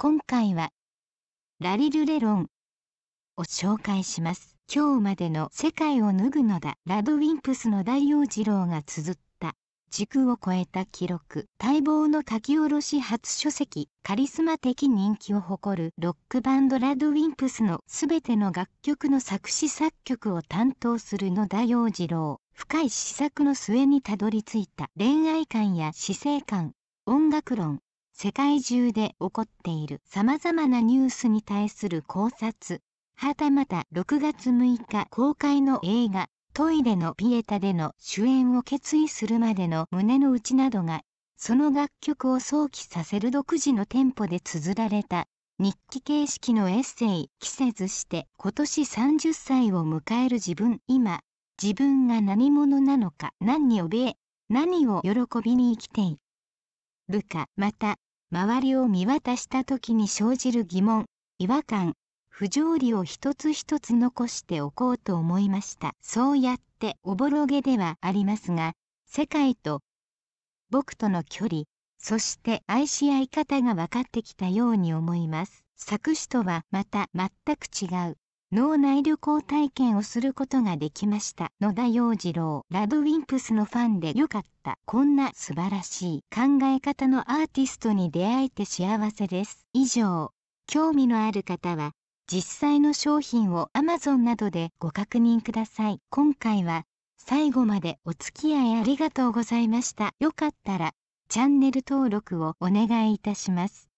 今回は、ラリルレロンを紹介します。今日までの世界を脱ぐのだ。ラドウィンプスの大王次郎が綴った軸を超えた記録。待望の書き下ろし初書籍。カリスマ的人気を誇るロックバンドラドウィンプスの全ての楽曲の作詞作曲を担当する野田洋次郎。深い試作の末にたどり着いた恋愛観や死生観、音楽論、世界中で起こっている様々なニュースに対する考察、はたまた6月6日公開の映画、トイレのピエタでの主演を決意するまでの胸の内などが、その楽曲を想起させる独自のテンポで綴られた日記形式のエッセイ「季節して今年30歳を迎える自分今自分が何者なのか何に怯え何を喜びに生きているかまた周りを見渡した時に生じる疑問違和感不条理を一つ一つ残しておこうと思いましたそうやっておぼろげではありますが世界と僕との距離そして愛し合い方が分かってきたように思います作詞とはまた全く違う脳内旅行体験をすることができました野田洋次郎ラブウィンプスのファンでよかったこんな素晴らしい考え方のアーティストに出会えて幸せです以上興味のある方は実際の商品を Amazon などでご確認ください今回は最後までお付き合いありがとうございましたよかったらチャンネル登録をお願いいたします